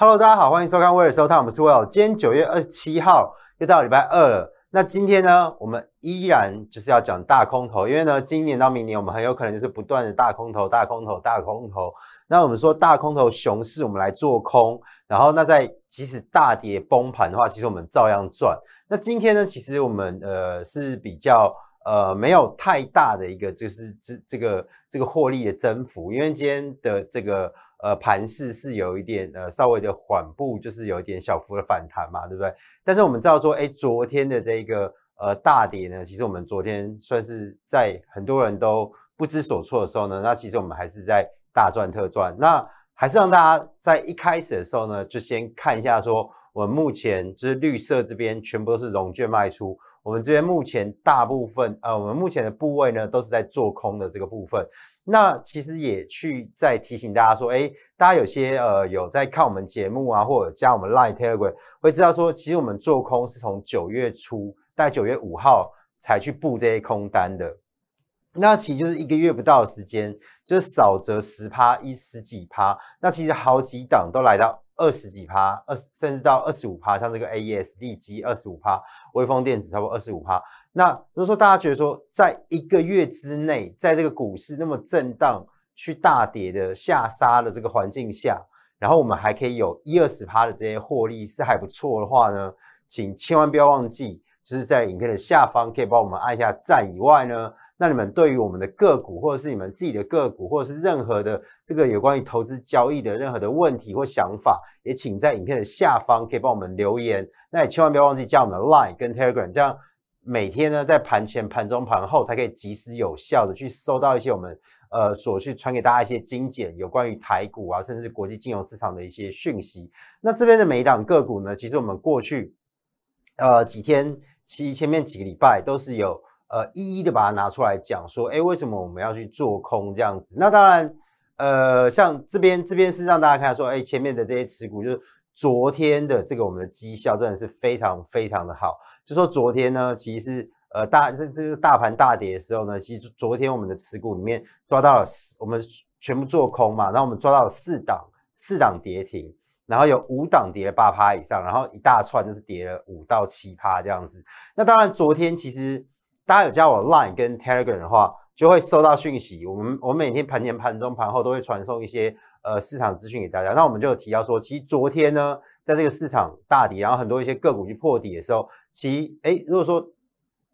Hello，大家好，欢迎收看威尔收看，我们是威尔。今天九月二十七号，又到礼拜二了。那今天呢，我们依然就是要讲大空头，因为呢，今年到明年，我们很有可能就是不断的大空头、大空头、大空头。那我们说大空头、熊市，我们来做空。然后，那在即使大跌崩盘的话，其实我们照样赚。那今天呢，其实我们呃是比较呃没有太大的一个就是这这个这个获利的增幅，因为今天的这个。呃，盘势是有一点呃，稍微的缓步，就是有一点小幅的反弹嘛，对不对？但是我们知道说，哎，昨天的这个呃大跌呢，其实我们昨天算是在很多人都不知所措的时候呢，那其实我们还是在大赚特赚。那还是让大家在一开始的时候呢，就先看一下说。我们目前就是绿色这边全部都是融券卖出，我们这边目前大部分呃，我们目前的部位呢都是在做空的这个部分。那其实也去在提醒大家说，哎，大家有些呃有在看我们节目啊，或者加我们 Line、Telegram，会知道说，其实我们做空是从九月初，大概九月五号才去布这些空单的。那其实就是一个月不到时间，就是少则十趴一十几趴，那其实好几档都来到。二十几趴，二十甚至到二十五趴，像这个 A E S 立基二十五趴，微风电子差不多二十五趴。那如果说大家觉得说，在一个月之内，在这个股市那么震荡、去大跌的下杀的这个环境下，然后我们还可以有一二十趴的这些获利，是还不错的话呢，请千万不要忘记，就是在影片的下方可以帮我们按一下赞以外呢。那你们对于我们的个股，或者是你们自己的个股，或者是任何的这个有关于投资交易的任何的问题或想法，也请在影片的下方可以帮我们留言。那也千万不要忘记加我们的 Line 跟 Telegram，这样每天呢在盘前、盘中、盘后才可以及时有效的去收到一些我们呃所去传给大家一些精简有关于台股啊，甚至国际金融市场的一些讯息。那这边的每一档个股呢，其实我们过去呃几天、其前面几个礼拜都是有。呃，一一的把它拿出来讲，说，哎，为什么我们要去做空这样子？那当然，呃，像这边，这边是让大家看，说，哎，前面的这些持股，就是昨天的这个我们的绩效真的是非常非常的好。就说昨天呢，其实是，呃，大这这个大盘大跌的时候呢，其实昨天我们的持股里面抓到了，我们全部做空嘛，然后我们抓到了四档四档跌停，然后有五档跌了八趴以上，然后一大串就是跌了五到七趴这样子。那当然，昨天其实。大家有加我 LINE 跟 Telegram 的话，就会收到讯息。我们我每天盘前、盘中、盘后都会传送一些呃市场资讯给大家。那我们就有提到说，其实昨天呢，在这个市场大底，然后很多一些个股去破底的时候，其哎，如果说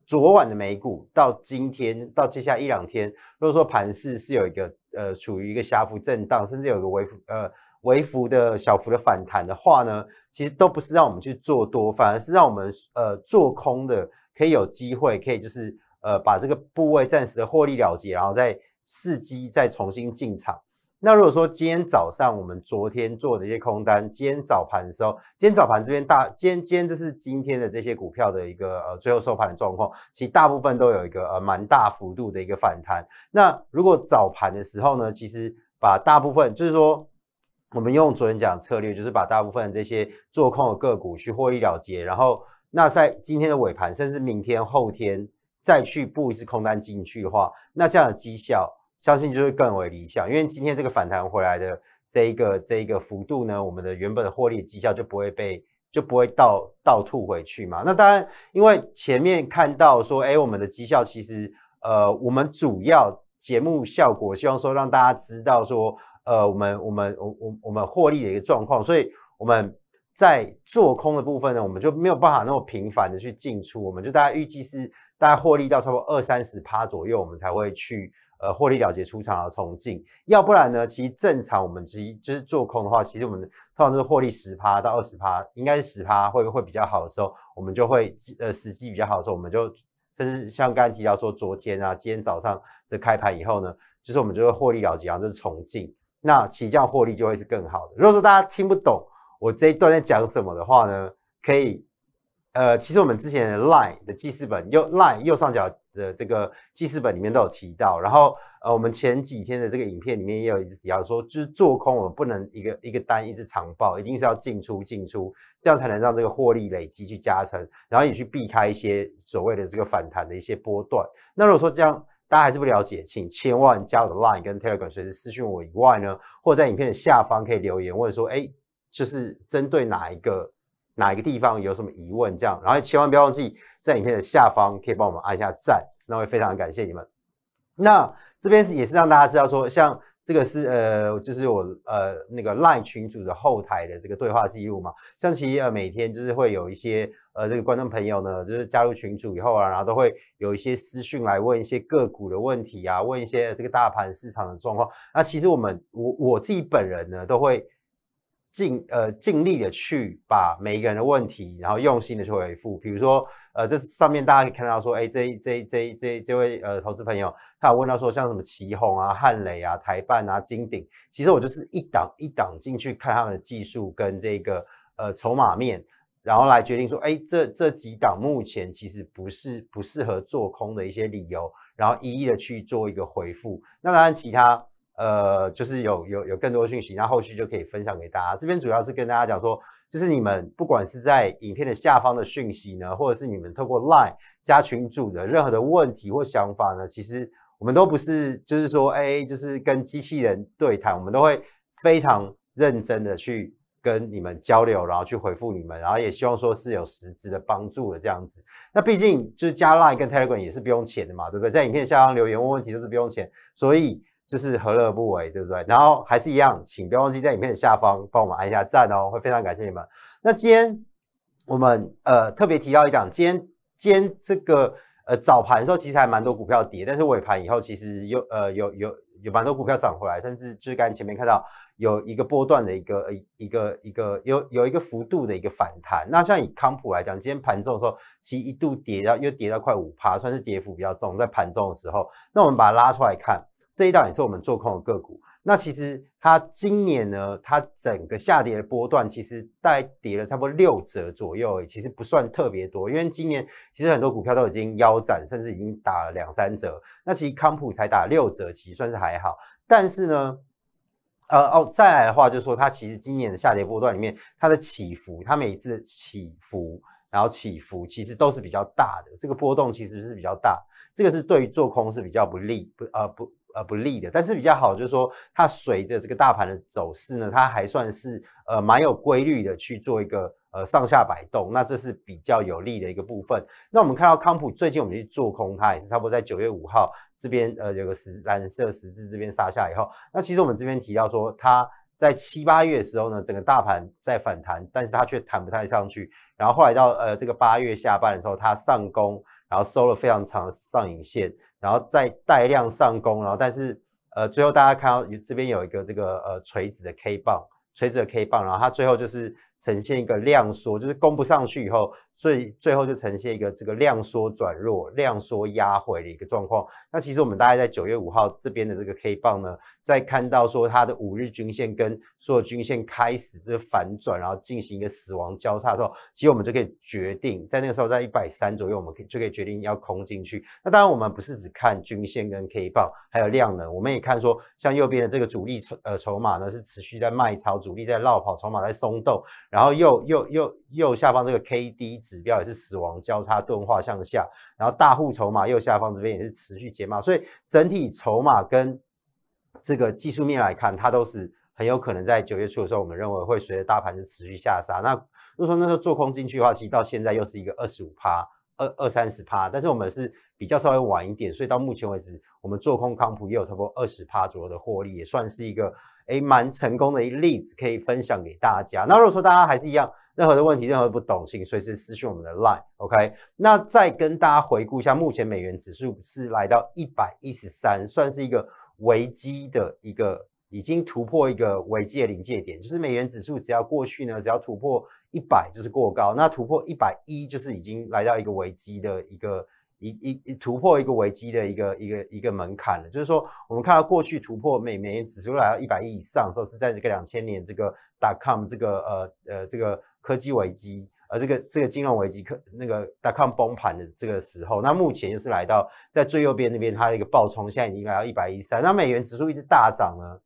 昨晚的美股到今天到接下来一两天，如果说盘势是有一个呃处于一个下幅震荡，甚至有一个微幅呃微幅的小幅的反弹的话呢，其实都不是让我们去做多，反而是让我们呃做空的。可以有机会，可以就是呃，把这个部位暂时的获利了结，然后再伺机再重新进场。那如果说今天早上我们昨天做这些空单，今天早盘的时候，今天早盘这边大，今天今天这是今天的这些股票的一个呃最后收盘的状况，其实大部分都有一个呃蛮大幅度的一个反弹。那如果早盘的时候呢，其实把大部分就是说我们用昨天讲策略，就是把大部分这些做空的个股去获利了结，然后。那在今天的尾盘，甚至明天、后天再去布一次空单进去的话，那这样的绩效，相信就会更为理想。因为今天这个反弹回来的这一个这一个幅度呢，我们的原本的获利绩效就不会被就不会倒倒吐回去嘛。那当然，因为前面看到说，哎，我们的绩效其实，呃，我们主要节目效果，希望说让大家知道说，呃，我们我们我我我们获利的一个状况，所以我们。在做空的部分呢，我们就没有办法那么频繁的去进出，我们就大概预计是大概获利到差不多二三十趴左右，我们才会去呃获利了结出场而重进。要不然呢，其实正常我们其实就是做空的话，其实我们通常都是获利十趴到二十趴，应该是十趴会会比较好的时候，我们就会呃时机比较好的时候，我们就甚至像刚才提到说昨天啊，今天早上这开盘以后呢，就是我们就会获利了结，然后就是重进，那起降获利就会是更好的。如果说大家听不懂。我这一段在讲什么的话呢？可以，呃，其实我们之前的 LINE 的记事本右 LINE 右上角的这个记事本里面都有提到。然后，呃，我们前几天的这个影片里面也有一到说，就是做空我们不能一个一个单一直长报，一定是要进出进出，这样才能让这个获利累积去加成，然后也去避开一些所谓的这个反弹的一些波段。那如果说这样大家还是不了解，请千万加我的 LINE 跟 Telegram，随时私讯我。以外呢，或在影片的下方可以留言问说，哎。就是针对哪一个哪一个地方有什么疑问，这样，然后千万不要忘记在影片的下方可以帮我们按一下赞，那会非常感谢你们。那这边是也是让大家知道说，像这个是呃，就是我呃那个赖群主的后台的这个对话记录嘛。像其实呃每天就是会有一些呃这个观众朋友呢，就是加入群主以后啊，然后都会有一些私讯来问一些个股的问题啊，问一些这个大盘市场的状况。那其实我们我我自己本人呢都会。尽呃尽力的去把每一个人的问题，然后用心的去回复。比如说，呃，这上面大家可以看到说，哎，这这这这这位呃投资朋友，他有问到说，像什么旗宏啊、汉磊啊、台办啊、金鼎，其实我就是一档一档进去看他们的技术跟这个呃筹码面，然后来决定说，哎，这这几档目前其实不是不适合做空的一些理由，然后一一的去做一个回复。那当然其他。呃，就是有有有更多讯息，那后续就可以分享给大家。这边主要是跟大家讲说，就是你们不管是在影片的下方的讯息呢，或者是你们透过 Line 加群组的任何的问题或想法呢，其实我们都不是，就是说，哎，就是跟机器人对谈，我们都会非常认真的去跟你们交流，然后去回复你们，然后也希望说是有实质的帮助的这样子。那毕竟就是加 Line 跟 Telegram 也是不用钱的嘛，对不对？在影片下方留言问问题都是不用钱，所以。就是何乐不为，对不对？然后还是一样，请不要忘记在影片的下方帮我们按一下赞哦，会非常感谢你们。那今天我们呃特别提到一档，今天今天这个呃早盘的时候其实还蛮多股票跌，但是尾盘以后其实有呃有有有蛮多股票涨回来，甚至就是刚才前面看到有一个波段的一个呃一个一个有有一个幅度的一个反弹。那像以康普来讲，今天盘中的时候其实一度跌到又跌到快五趴，算是跌幅比较重，在盘中的时候，那我们把它拉出来看。这一档也是我们做空的个股。那其实它今年呢，它整个下跌的波段，其实在跌了差不多六折左右，其实不算特别多。因为今年其实很多股票都已经腰斩，甚至已经打了两三折。那其实康普才打六折，其实算是还好。但是呢，呃哦，再来的话，就是说它其实今年的下跌波段里面，它的起伏，它每一次的起伏，然后起伏其实都是比较大的。这个波动其实是比较大，这个是对于做空是比较不利，不呃不。而不利的，但是比较好，就是说它随着这个大盘的走势呢，它还算是呃蛮有规律的去做一个呃上下摆动，那这是比较有利的一个部分。那我们看到康普最近我们去做空它，也是差不多在九月五号这边呃有个十蓝色十字这边杀下以后，那其实我们这边提到说它在七八月的时候呢，整个大盘在反弹，但是它却弹不太上去，然后后来到呃这个八月下半的时候，它上攻。然后收了非常长的上影线，然后再带量上攻，然后但是呃最后大家看到这边有一个这个呃垂直的 K 棒，垂直的 K 棒，然后它最后就是。呈现一个量缩，就是供不上去以后，所以最后就呈现一个这个量缩转弱、量缩压回的一个状况。那其实我们大概在九月五号这边的这个 K 棒呢，在看到说它的五日均线跟所有均线开始这个反转，然后进行一个死亡交叉的时候，其实我们就可以决定在那个时候在一百三左右，我们可就可以决定要空进去。那当然我们不是只看均线跟 K 棒，还有量能，我们也看说，像右边的这个主力呃筹码呢是持续在卖超，主力在绕跑，筹码在松动。然后右右右右下方这个 KD 指标也是死亡交叉钝化向下，然后大户筹码右下方这边也是持续减码，所以整体筹码跟这个技术面来看，它都是很有可能在九月初的时候，我们认为会随着大盘是持续下杀。那如果说那时候做空进去的话，其实到现在又是一个二十五趴、二二三十趴，但是我们是比较稍微晚一点，所以到目前为止，我们做空康普也有差不多二十趴左右的获利，也算是一个。诶蛮成功的一例子可以分享给大家。那如果说大家还是一样，任何的问题、任何不懂，请随时私讯我们的 LINE，OK？那再跟大家回顾一下，目前美元指数是来到一百一十三，算是一个危机的一个，已经突破一个危机的临界点。就是美元指数只要过去呢，只要突破一百就是过高，那突破一百一就是已经来到一个危机的一个。一一突破一个危机的一个一个一个门槛了，就是说，我们看到过去突破美美元指数来到一百亿以上时候，是在这个两千年这个 dot com 这个呃呃这个科技危机，呃这个这个金融危机，科那个 dot com 崩盘的这个时候，那目前就是来到在最右边那边它的一个暴冲，现在已经来到一百一三，那美元指数一直大涨呢。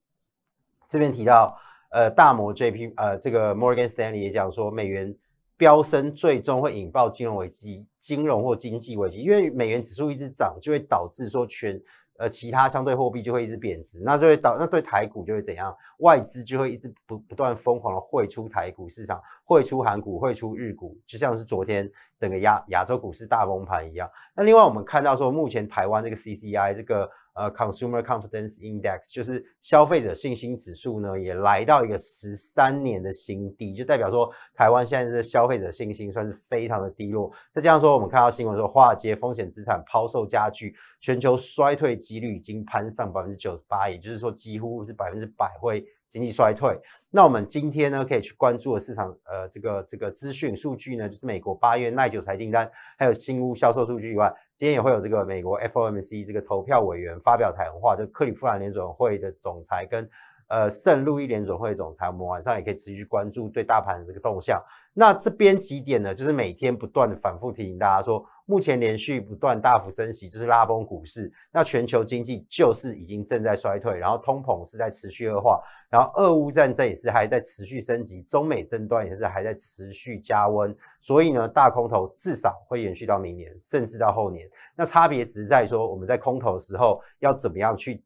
这边提到，呃大摩 JP，呃这个 Morgan Stanley 也讲说美元。飙升最终会引爆金融危机、金融或经济危机，因为美元指数一直涨，就会导致说全呃其他相对货币就会一直贬值，那就会导那对台股就会怎样，外资就会一直不不断疯狂的汇出台股市场，汇出韩股，汇出日股，就像是昨天整个亚亚洲股市大崩盘一样。那另外我们看到说，目前台湾这个 CCI 这个。呃，consumer confidence index 就是消费者信心指数呢，也来到一个十三年的新低，就代表说台湾现在的消费者信心算是非常的低落。再加上说，我们看到新闻说，华尔街风险资产抛售加剧，全球衰退几率已经攀上百分之九十八，也就是说几乎是百分之百会。经济衰退，那我们今天呢可以去关注的市场，呃，这个这个资讯数据呢，就是美国八月耐久材订单，还有新屋销售数据以外，今天也会有这个美国 FOMC 这个投票委员发表谈话，就克利夫兰联准会的总裁跟呃圣路易联准会的总裁，我们晚上也可以持续关注对大盘的这个动向。那这边几点呢？就是每天不断的反复提醒大家说，目前连续不断大幅升息，就是拉崩股市。那全球经济就是已经正在衰退，然后通膨是在持续恶化，然后俄乌战争也是还在持续升级，中美争端也是还在持续加温。所以呢，大空头至少会延续到明年，甚至到后年。那差别只是在说，我们在空头时候要怎么样去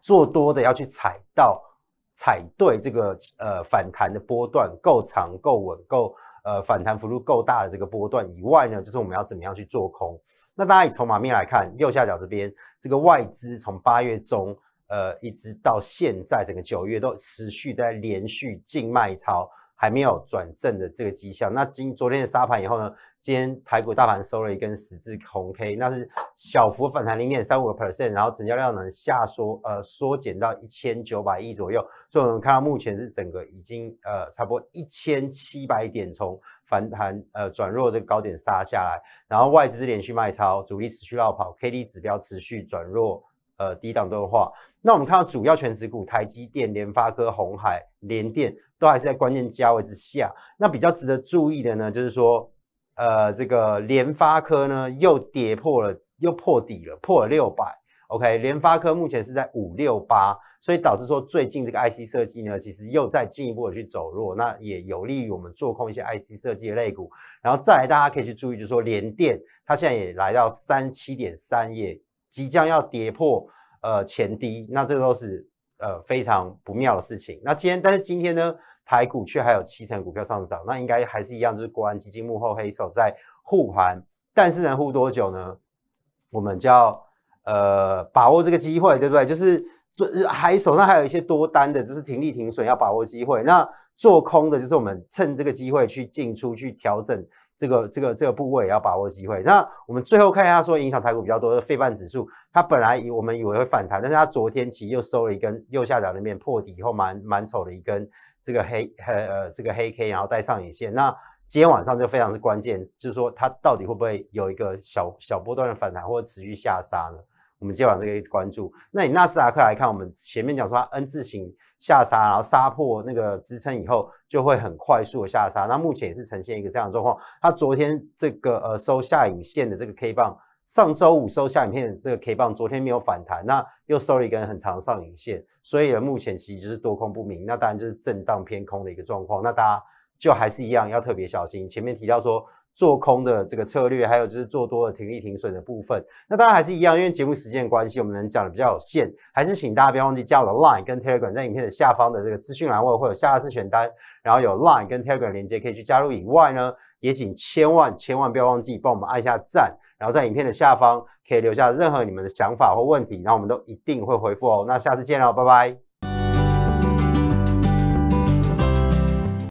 做多的，要去踩到。踩对这个呃反弹的波段够长、够稳、够呃反弹幅度够大的这个波段以外呢，就是我们要怎么样去做空？那大家以筹码面来看，右下角这边这个外资从八月中呃一直到现在，整个九月都持续在连续净卖超。还没有转正的这个迹效，那今昨天的杀盘以后呢？今天台股大盘收了一根十字红 K，那是小幅反弹零点三五个 percent，然后成交量呢下缩，呃缩减到一千九百亿左右。所以我们看到目前是整个已经呃差不多一千七百点从反弹呃转弱这个高点杀下来，然后外资是连续卖超，主力持续绕跑，K D 指标持续转弱。呃，抵挡的话，那我们看到主要全值股，台积电、联发科、红海、联电都还是在关键价位之下。那比较值得注意的呢，就是说，呃，这个联发科呢又跌破了，又破底了，破了六百。OK，联发科目前是在五六八，所以导致说最近这个 IC 设计呢，其实又在进一步的去走弱。那也有利于我们做空一些 IC 设计的类股。然后再大家可以去注意，就是说联电它现在也来到三七点三页。即将要跌破呃前低，那这都是呃非常不妙的事情。那今天，但是今天呢，台股却还有七成股票上涨，那应该还是一样，就是国安基金幕后黑手在护盘，但是能护多久呢？我们就要呃把握这个机会，对不对？就是做还手上还有一些多单的，就是停利停损，要把握机会。那做空的，就是我们趁这个机会去进出去调整。这个这个这个部位也要把握机会。那我们最后看一下，说影响台股比较多的费半指数，它本来以我们以为会反弹，但是它昨天其实又收了一根右下角那面破底以后蛮蛮丑的一根这个黑呃这个黑 K，然后带上影线。那今天晚上就非常是关键，就是说它到底会不会有一个小小波段的反弹，或者持续下杀呢？我们今晚这个关注，那以纳斯达克来看，我们前面讲说 N 字形下杀，然后杀破那个支撑以后，就会很快速的下杀。那目前也是呈现一个这样的状况。它昨天这个呃收下影线的这个 K 棒，上周五收下影线的这个 K 棒，昨天没有反弹，那又收了一根很长上影线，所以目前其实就是多空不明，那当然就是震荡偏空的一个状况。那大家就还是一样要特别小心。前面提到说。做空的这个策略，还有就是做多的停利停损的部分，那当然还是一样，因为节目时间关系，我们能讲的比较有限，还是请大家不要忘记加我的 LINE 跟 Telegram，在影片的下方的这个资讯栏位，会有下拉式选单，然后有 LINE 跟 Telegram 连接可以去加入以外呢，也请千万千万不要忘记帮我们按下赞，然后在影片的下方可以留下任何你们的想法或问题，然后我们都一定会回复哦。那下次见喽，拜拜。